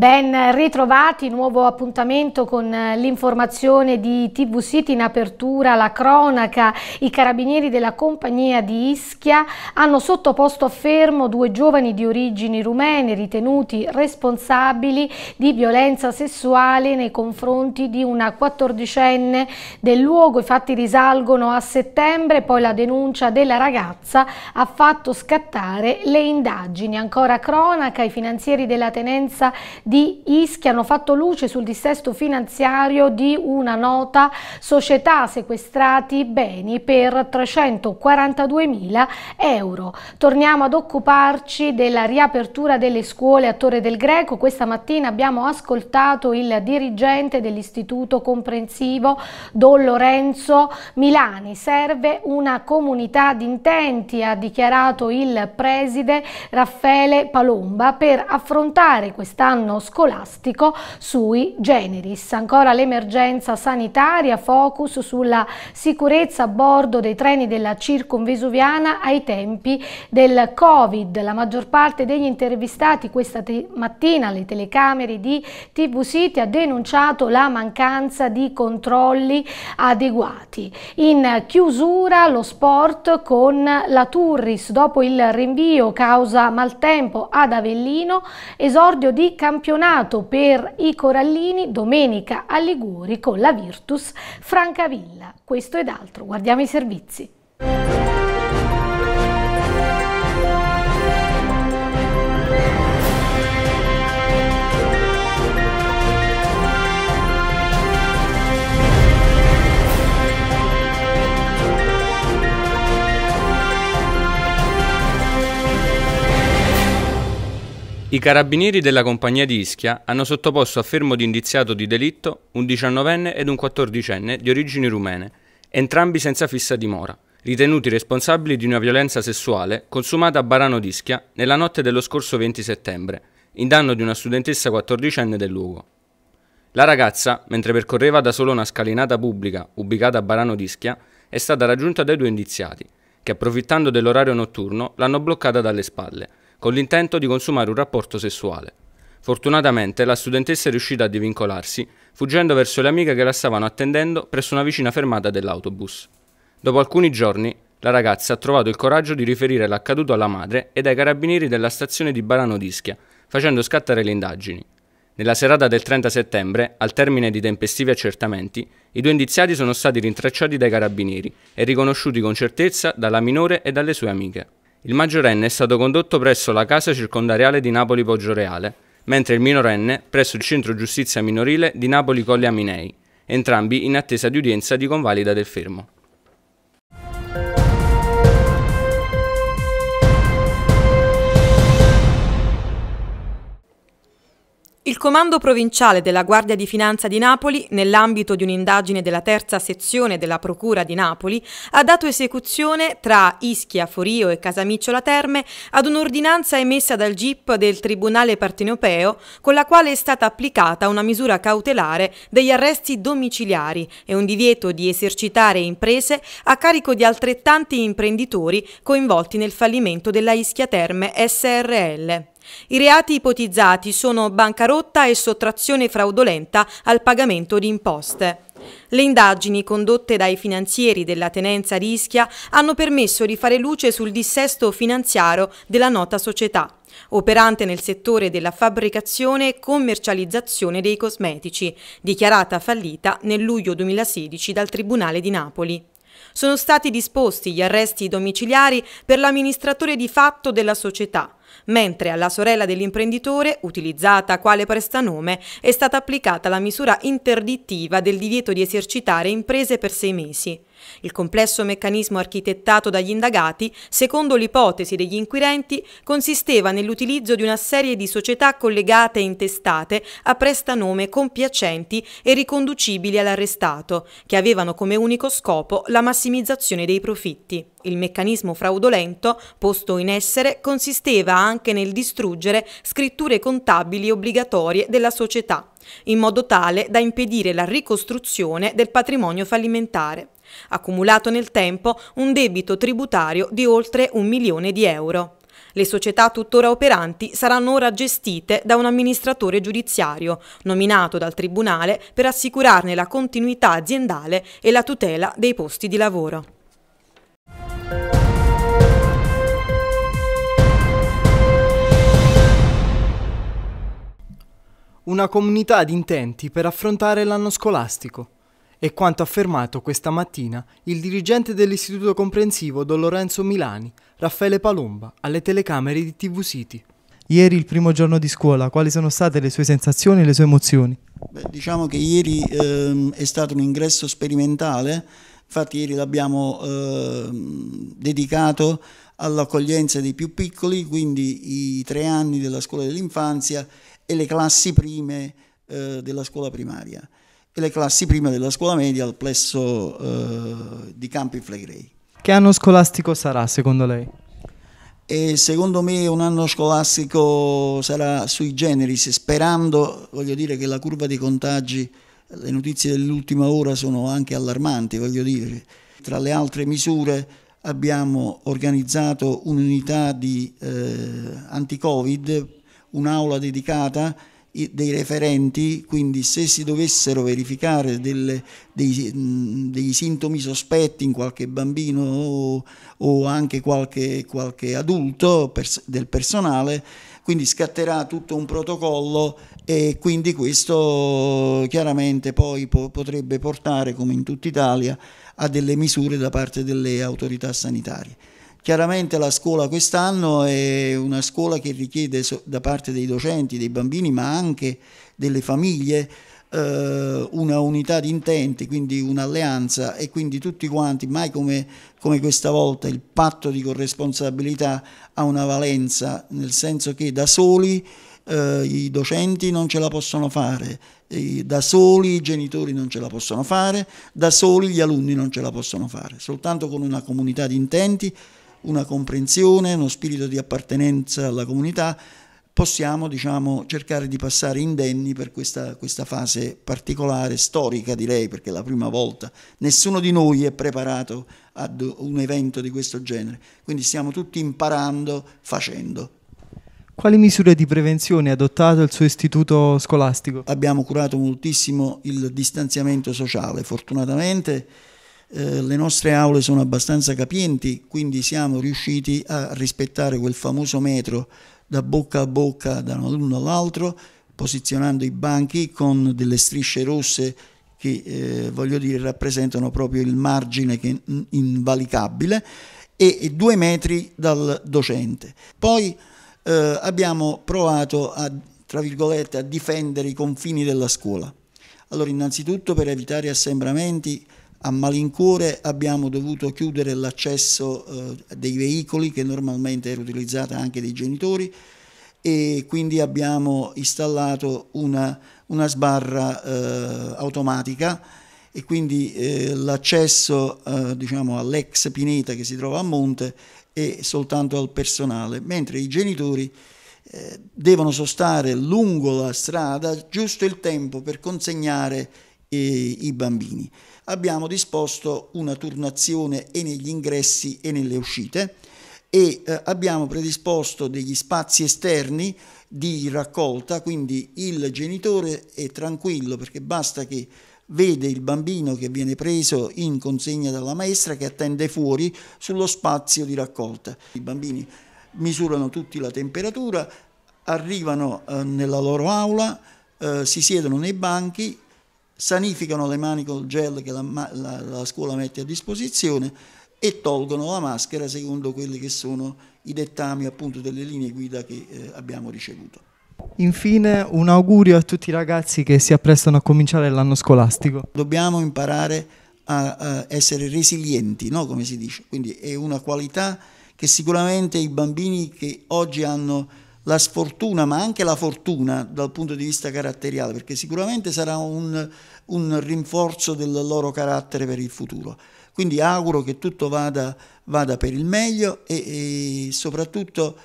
Ben ritrovati, nuovo appuntamento con eh, l'informazione di TV City in apertura, la cronaca, i carabinieri della compagnia di Ischia hanno sottoposto a fermo due giovani di origini rumene ritenuti responsabili di violenza sessuale nei confronti di una quattordicenne del luogo, i fatti risalgono a settembre, poi la denuncia della ragazza ha fatto scattare le indagini. Ancora cronaca, i finanzieri della tenenza di di Ischia hanno fatto luce sul dissesto finanziario di una nota società sequestrati beni per 342 mila euro. Torniamo ad occuparci della riapertura delle scuole a Torre del Greco. Questa mattina abbiamo ascoltato il dirigente dell'Istituto Comprensivo Don Lorenzo Milani. Serve una comunità di intenti, ha dichiarato il preside Raffaele Palomba, per affrontare quest'anno scolastico sui generis. Ancora l'emergenza sanitaria, focus sulla sicurezza a bordo dei treni della circumvesuviana ai tempi del Covid. La maggior parte degli intervistati questa mattina alle telecamere di TV City ha denunciato la mancanza di controlli adeguati. In chiusura lo sport con la Turris dopo il rinvio causa maltempo ad Avellino, esordio di campionato campionato per i Corallini domenica a Liguri con la Virtus Francavilla. Questo ed altro, guardiamo i servizi. I carabinieri della compagnia di Ischia hanno sottoposto a fermo di indiziato di delitto un 19enne ed un 14enne di origini rumene, entrambi senza fissa dimora, ritenuti responsabili di una violenza sessuale consumata a Barano d'Ischia nella notte dello scorso 20 settembre, in danno di una studentessa 14enne del luogo. La ragazza, mentre percorreva da solo una scalinata pubblica ubicata a Barano d'Ischia, è stata raggiunta dai due indiziati, che approfittando dell'orario notturno l'hanno bloccata dalle spalle con l'intento di consumare un rapporto sessuale. Fortunatamente la studentessa è riuscita a divincolarsi, fuggendo verso le amiche che la stavano attendendo presso una vicina fermata dell'autobus. Dopo alcuni giorni, la ragazza ha trovato il coraggio di riferire l'accaduto alla madre ed ai carabinieri della stazione di Barano d'Ischia, facendo scattare le indagini. Nella serata del 30 settembre, al termine di tempestivi accertamenti, i due indiziati sono stati rintracciati dai carabinieri e riconosciuti con certezza dalla minore e dalle sue amiche. Il maggiorenne è stato condotto presso la casa circondariale di Napoli Poggioreale, mentre il minorenne presso il centro giustizia minorile di Napoli Colle Aminei, entrambi in attesa di udienza di convalida del fermo. Il Comando Provinciale della Guardia di Finanza di Napoli, nell'ambito di un'indagine della terza sezione della Procura di Napoli, ha dato esecuzione tra Ischia, Forio e Casamicciola Terme ad un'ordinanza emessa dal GIP del Tribunale Partenopeo con la quale è stata applicata una misura cautelare degli arresti domiciliari e un divieto di esercitare imprese a carico di altrettanti imprenditori coinvolti nel fallimento della Ischia Terme SRL. I reati ipotizzati sono bancarotta e sottrazione fraudolenta al pagamento di imposte. Le indagini condotte dai finanzieri della tenenza Rischia hanno permesso di fare luce sul dissesto finanziario della nota società, operante nel settore della fabbricazione e commercializzazione dei cosmetici, dichiarata fallita nel luglio 2016 dal Tribunale di Napoli. Sono stati disposti gli arresti domiciliari per l'amministratore di fatto della società, mentre alla sorella dell'imprenditore, utilizzata quale prestanome, è stata applicata la misura interdittiva del divieto di esercitare imprese per sei mesi. Il complesso meccanismo architettato dagli indagati, secondo l'ipotesi degli inquirenti, consisteva nell'utilizzo di una serie di società collegate e intestate a prestanome compiacenti e riconducibili all'arrestato, che avevano come unico scopo la massimizzazione dei profitti. Il meccanismo fraudolento posto in essere consisteva anche nel distruggere scritture contabili obbligatorie della società, in modo tale da impedire la ricostruzione del patrimonio fallimentare accumulato nel tempo un debito tributario di oltre un milione di euro. Le società tuttora operanti saranno ora gestite da un amministratore giudiziario, nominato dal Tribunale per assicurarne la continuità aziendale e la tutela dei posti di lavoro. Una comunità di intenti per affrontare l'anno scolastico. È quanto affermato questa mattina il dirigente dell'Istituto Comprensivo Don Lorenzo Milani, Raffaele Palomba, alle telecamere di TV City. Ieri il primo giorno di scuola, quali sono state le sue sensazioni e le sue emozioni? Beh, diciamo che ieri ehm, è stato un ingresso sperimentale, infatti ieri l'abbiamo ehm, dedicato all'accoglienza dei più piccoli, quindi i tre anni della scuola dell'infanzia e le classi prime eh, della scuola primaria e le classi prima della scuola media al plesso eh, di Campi Flegrei. Che anno scolastico sarà secondo lei? E secondo me un anno scolastico sarà sui generis, sperando, voglio dire, che la curva dei contagi, le notizie dell'ultima ora sono anche allarmanti, voglio dire. Tra le altre misure abbiamo organizzato un'unità di eh, anti-Covid, un'aula dedicata dei referenti, quindi se si dovessero verificare delle, dei, dei, sintomi sospetti in qualche bambino o, o anche qualche, qualche adulto pers del personale, quindi scatterà tutto un protocollo e quindi questo chiaramente poi po potrebbe portare, come in tutta Italia, a delle misure da parte delle autorità sanitarie. Chiaramente la scuola quest'anno è una scuola che richiede da parte dei docenti, dei bambini, ma anche delle famiglie, eh, una unità di intenti, quindi un'alleanza e quindi tutti quanti, mai come, come, questa volta il patto di corresponsabilità ha una valenza, nel senso che da soli eh, i docenti non ce la possono fare, eh, da soli i genitori non ce la possono fare, da soli gli alunni non ce la possono fare, soltanto con una comunità di intenti una comprensione, uno spirito di appartenenza alla comunità, possiamo diciamo, cercare di passare indenni per questa, questa, fase particolare, storica direi, perché è la prima volta. Nessuno di noi è preparato ad un evento di questo genere, quindi stiamo tutti imparando facendo. Quali misure di prevenzione ha adottato il suo istituto scolastico? Abbiamo curato moltissimo il distanziamento sociale, fortunatamente eh, le nostre aule sono abbastanza capienti, quindi siamo riusciti a rispettare quel famoso metro da bocca a bocca da un uno all'altro, posizionando i banchi con delle strisce rosse che eh, voglio dire rappresentano proprio il margine che, invalicabile e, due metri dal docente. Poi eh, abbiamo provato a, tra virgolette, a difendere i confini della scuola. Allora, innanzitutto per evitare assembramenti a malincuore abbiamo dovuto chiudere l'accesso eh, dei veicoli che normalmente era utilizzata anche dai genitori e quindi abbiamo installato una, una sbarra eh, automatica e quindi eh, l'accesso eh, diciamo, all'ex pineta che si trova a monte è soltanto al personale, mentre i genitori eh, devono sostare lungo la strada giusto il tempo per consegnare i bambini. Abbiamo disposto una turnazione e negli ingressi e nelle uscite e eh, abbiamo predisposto degli spazi esterni di raccolta, quindi il genitore è tranquillo perché basta che vede il bambino che viene preso in consegna dalla maestra che attende fuori sullo spazio di raccolta. I bambini misurano tutti la temperatura, arrivano eh, nella loro aula, eh, si siedono nei banchi, sanificano le mani col gel che la, la, la scuola mette a disposizione e tolgono la maschera secondo quelli che sono i dettami appunto delle linee guida che eh, abbiamo ricevuto. Infine un augurio a tutti i ragazzi che si apprestano a cominciare l'anno scolastico. Dobbiamo imparare a, a essere resilienti, no? come si dice, quindi è una qualità che sicuramente i bambini che oggi hanno la sfortuna ma anche la fortuna dal punto di vista caratteriale, perché sicuramente sarà un, un rinforzo del loro carattere per il futuro. Quindi auguro che tutto vada, vada per il meglio e, e soprattutto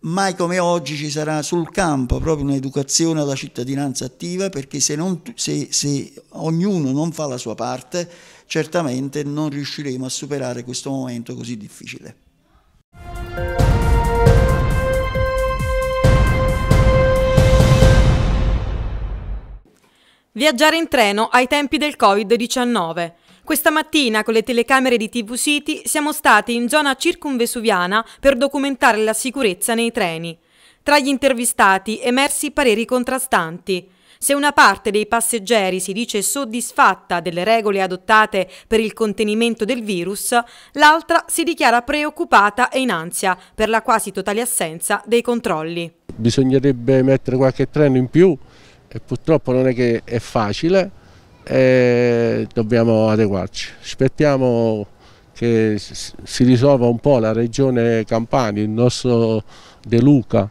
mai come oggi ci sarà sul campo proprio un'educazione alla cittadinanza attiva perché se, non, se, se, ognuno non fa la sua parte certamente non riusciremo a superare questo momento così difficile. Viaggiare in treno ai tempi del Covid-19. Questa mattina con le telecamere di TV City siamo stati in zona circumvesuviana per documentare la sicurezza nei treni. Tra gli intervistati emersi pareri contrastanti. Se una parte dei passeggeri si dice soddisfatta delle regole adottate per il contenimento del virus, l'altra si dichiara preoccupata e in ansia per la quasi totale assenza dei controlli. Bisognerebbe mettere qualche treno in più e purtroppo non è che è facile e dobbiamo adeguarci. Aspettiamo che si risolva un po' la regione Campania, il nostro De Luca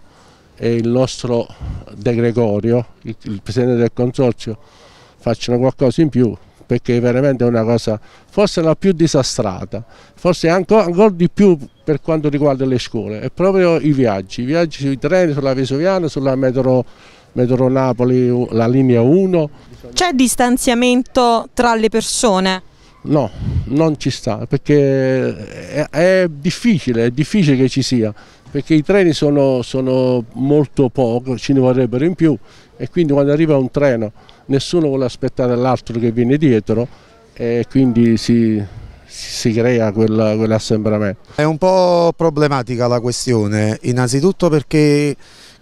e il nostro De Gregorio, il presidente del consorzio, facciano qualcosa in più perché veramente è una cosa forse la più disastrata, forse ancora, ancora, di più per quanto riguarda le scuole, è proprio i viaggi, i viaggi sui treni, sulla Vesuviana, sulla metro metro Napoli la linea 1. C'è distanziamento tra le persone? No, non ci sta, perché è, è, difficile, è difficile che ci sia, perché i treni sono, sono molto poco, ce ne vorrebbero in più e quindi quando arriva un treno nessuno vuole aspettare l'altro che viene dietro e quindi si, si crea quell'assembramento. è un po' problematica la questione, innanzitutto perché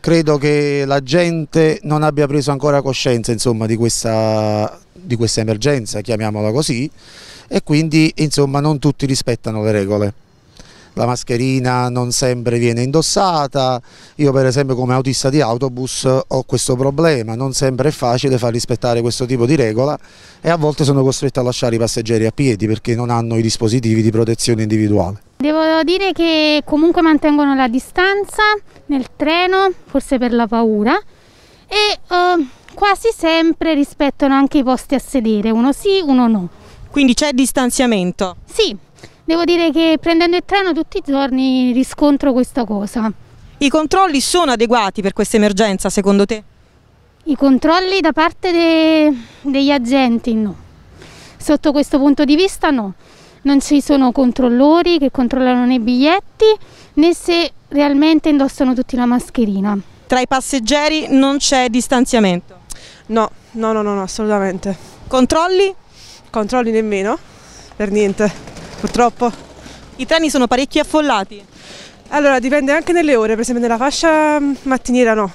credo che la gente non abbia preso ancora coscienza insomma, di, questa, di, questa, emergenza, chiamiamola così, e quindi insomma, non tutti rispettano le regole. La mascherina non sempre viene indossata, io per esempio come autista di autobus ho questo problema, non sempre è facile far rispettare questo tipo di regola e a volte sono costretto a lasciare i passeggeri a piedi perché non hanno i dispositivi di protezione individuale. Devo dire che comunque mantengono la distanza, nel treno, forse per la paura, e eh, quasi sempre rispettano anche i posti a sedere, uno sì, uno no. Quindi c'è distanziamento? Sì, devo dire che prendendo il treno tutti i giorni riscontro questa cosa. I controlli sono adeguati per questa emergenza secondo te? I controlli da parte de degli agenti no, sotto questo punto di vista no. Non ci sono controllori che controllano né i biglietti né se realmente indossano tutti la mascherina. Tra i passeggeri non c'è distanziamento? No, no, no, no, assolutamente. Controlli? Controlli nemmeno, per niente, purtroppo. I treni sono parecchi affollati? Allora, dipende anche nelle ore, per esempio nella fascia mattiniera no,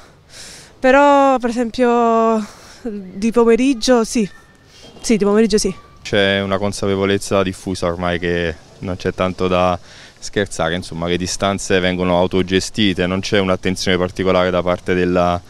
però per esempio di pomeriggio sì, sì, di pomeriggio sì. C'è una consapevolezza diffusa ormai che non c'è tanto da scherzare, insomma le distanze vengono autogestite, non c'è un'attenzione particolare da parte della,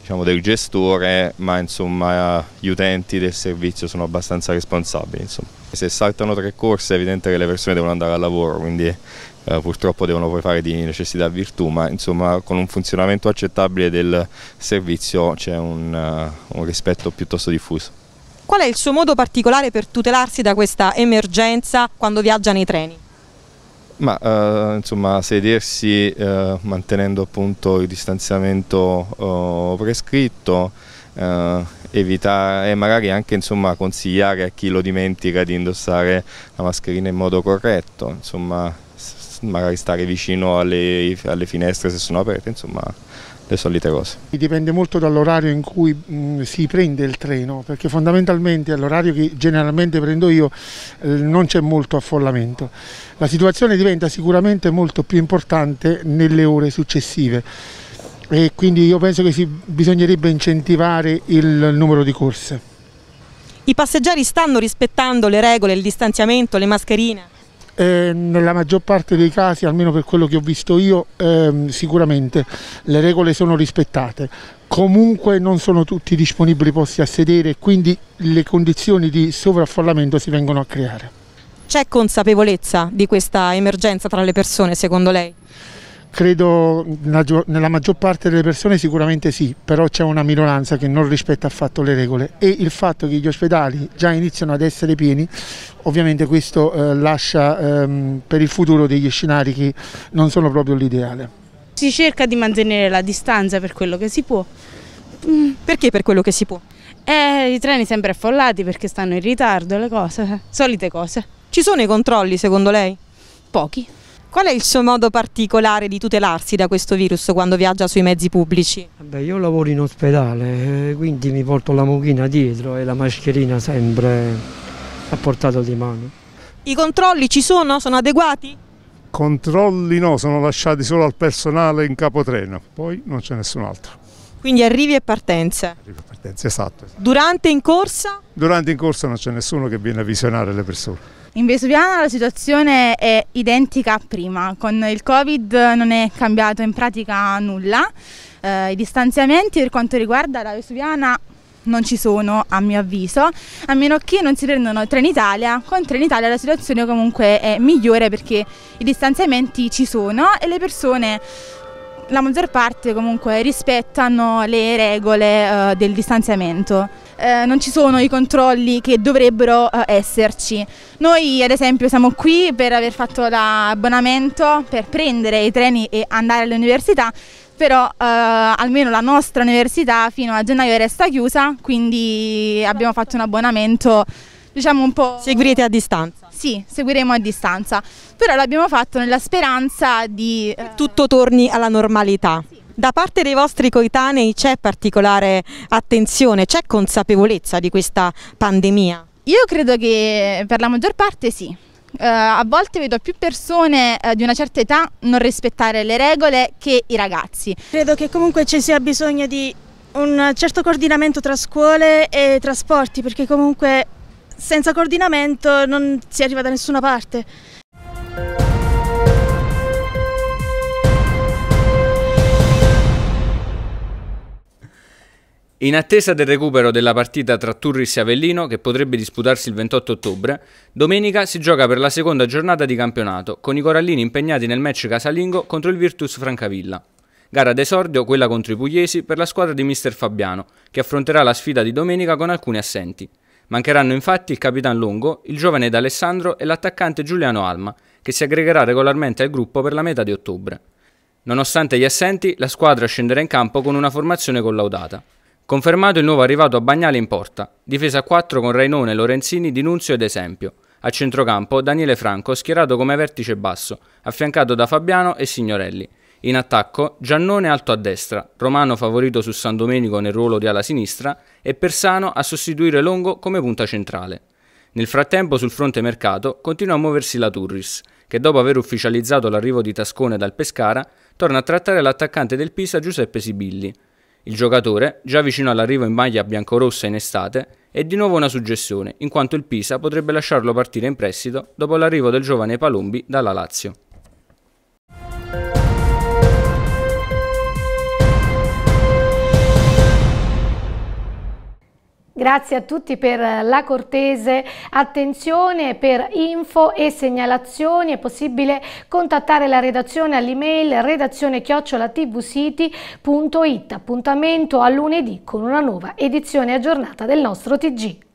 diciamo, del gestore, ma insomma gli utenti del servizio sono abbastanza responsabili. Insomma. Se saltano tre corse è evidente che le persone devono andare al lavoro, quindi eh, purtroppo devono poi fare di necessità virtù, ma insomma con un funzionamento accettabile del servizio c'è un, uh, un rispetto piuttosto diffuso. Qual è il suo modo particolare per tutelarsi da questa emergenza quando viaggia nei treni? Ma eh, insomma sedersi eh, mantenendo appunto il distanziamento oh, eh, prescritto evitare, e magari anche insomma, consigliare a chi lo dimentica di indossare la mascherina in modo corretto, insomma, magari stare vicino alle, alle finestre se sono aperte, insomma le solite cose. Dipende molto dall'orario in cui mh, si prende il treno, perché fondamentalmente all'orario che generalmente prendo io eh, non c'è molto affollamento. La situazione diventa sicuramente molto più importante nelle ore successive e quindi io penso che si, bisognerebbe incentivare il numero di corse. I passeggeri stanno rispettando le regole, il distanziamento, le mascherine? eh, nella maggior parte dei casi, almeno per quello che ho visto io, ehm, sicuramente le regole sono rispettate. Comunque non sono tutti disponibili posti a sedere e quindi le condizioni di sovraffollamento si vengono a creare. C'è consapevolezza di questa emergenza tra le persone secondo lei? Credo nella maggior parte delle persone sicuramente sì, però c'è una minoranza che non rispetta affatto le regole e il fatto che gli ospedali già iniziano ad essere pieni, ovviamente questo eh, lascia ehm, per il futuro degli scenari che non sono proprio l'ideale. Si cerca di mantenere la distanza per quello che si può. Mm, perché per quello che si può? Eh, I treni sempre affollati perché stanno in ritardo, le cose, solite cose. Ci sono i controlli secondo lei? Pochi. Qual è il suo modo particolare di tutelarsi da questo virus quando viaggia sui mezzi pubblici? Beh, io lavoro in ospedale, eh, quindi mi porto la mucchina dietro e la mascherina sempre a portata di mano. I controlli ci sono? Sono adeguati? Controlli no, sono lasciati solo al personale in capotreno, poi non c'è nessun altro. Quindi arrivi e partenze? Arrivi e partenze, esatto. esatto. Durante in corsa? Durante in corsa non c'è nessuno che viene a visionare le persone. In Vesuviana la situazione è identica a prima, con il Covid non è cambiato in pratica nulla, eh, i distanziamenti per quanto riguarda la Vesuviana non ci sono a mio avviso, a meno che non si prendano Trenitalia, con Trenitalia la situazione comunque è migliore perché i distanziamenti ci sono e le persone la maggior parte comunque rispettano le regole eh, del distanziamento eh, non ci sono i controlli che dovrebbero eh, esserci. Noi ad esempio siamo qui per aver fatto l'abbonamento, per prendere i treni e andare all'università, però eh, almeno la nostra università fino a gennaio resta chiusa, quindi abbiamo fatto un abbonamento diciamo un po'... Seguirete a distanza? Sì, seguiremo a distanza, però l'abbiamo fatto nella speranza di... Eh, tutto torni alla normalità. Sì. Da parte dei vostri coetanei c'è particolare attenzione, c'è consapevolezza di questa pandemia? Io credo che per la maggior parte sì. Uh, a volte vedo più persone uh, di una certa età non rispettare le regole che i ragazzi. Credo che comunque ci sia bisogno di un certo coordinamento tra scuole e trasporti perché comunque senza coordinamento non si arriva da nessuna parte. In attesa del recupero della partita tra Turris e Avellino, che potrebbe disputarsi il 28 ottobre, domenica si gioca per la seconda giornata di campionato, con i corallini impegnati nel match casalingo contro il Virtus Francavilla. Gara d'esordio, quella contro i pugliesi, per la squadra di mister Fabiano, che affronterà la sfida di domenica con alcuni assenti. Mancheranno infatti il capitan Longo, il giovane D'Alessandro e l'attaccante Giuliano Alma, che si aggregherà regolarmente al gruppo per la metà di ottobre. Nonostante gli assenti, la squadra scenderà in campo con una formazione collaudata. Confermato il nuovo arrivato a Bagnale in porta, difesa a 4 con Rainone, Lorenzini, Dinunzio ed Esempio. A centrocampo Daniele Franco, schierato come vertice basso, affiancato da Fabiano e Signorelli. In attacco Giannone alto a destra, Romano favorito su San Domenico nel ruolo di ala sinistra e Persano a sostituire Longo come punta centrale. Nel frattempo sul fronte mercato continua a muoversi la Turris, che dopo aver ufficializzato l'arrivo di Tascone dal Pescara torna a trattare l'attaccante del Pisa Giuseppe Sibilli, il giocatore, già vicino all'arrivo in maglia biancorossa in estate, è di nuovo una suggestione, in quanto il Pisa potrebbe lasciarlo partire in prestito dopo l'arrivo del giovane Palombi dalla Lazio. Grazie a tutti per eh, la cortese attenzione, per info e segnalazioni è possibile contattare la redazione all'email redazione chiocciolatvcity.it appuntamento a lunedì con una nuova edizione aggiornata del nostro TG.